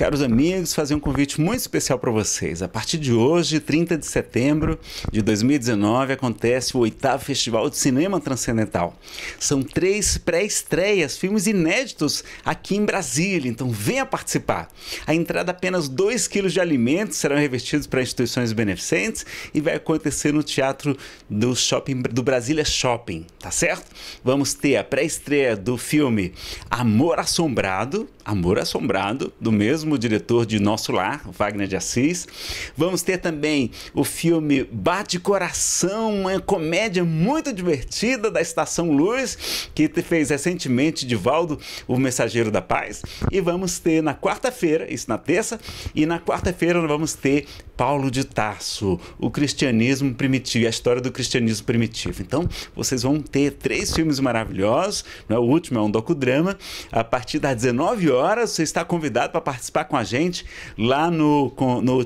Caros amigos, fazer um convite muito especial para vocês. A partir de hoje, 30 de setembro de 2019, acontece o oitavo Festival de Cinema Transcendental. São três pré-estreias, filmes inéditos aqui em Brasília, então venha participar. A entrada, apenas 2 quilos de alimentos serão revertidos para instituições beneficentes e vai acontecer no Teatro do Shopping do Brasília Shopping, tá certo? Vamos ter a pré-estreia do filme Amor Assombrado, Amor Assombrado, do mesmo mesmo diretor de Nosso Lar, Wagner de Assis. Vamos ter também o filme Bate Coração, uma comédia muito divertida da Estação Luz, que fez recentemente Divaldo, o Mensageiro da Paz. E vamos ter na quarta-feira, isso na terça, e na quarta-feira vamos ter Paulo de Tarso, o cristianismo primitivo, a história do cristianismo primitivo. Então, vocês vão ter três filmes maravilhosos, né? o último é um docudrama, a partir das 19 horas, você está convidado para participar está com a gente lá no, no, no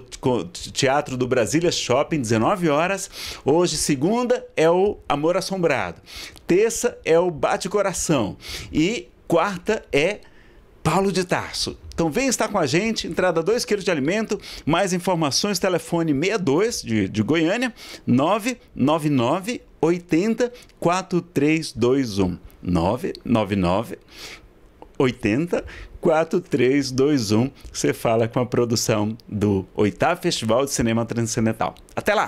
Teatro do Brasília Shopping, 19 horas. Hoje, segunda, é o Amor Assombrado. Terça é o Bate Coração. E quarta é Paulo de Tarso. Então vem estar com a gente, entrada 2 quilos de alimento, mais informações, telefone 62 de, de Goiânia, 999 80 4321. 999 80 4321. Você fala com a produção do oitavo Festival de Cinema Transcendental. Até lá!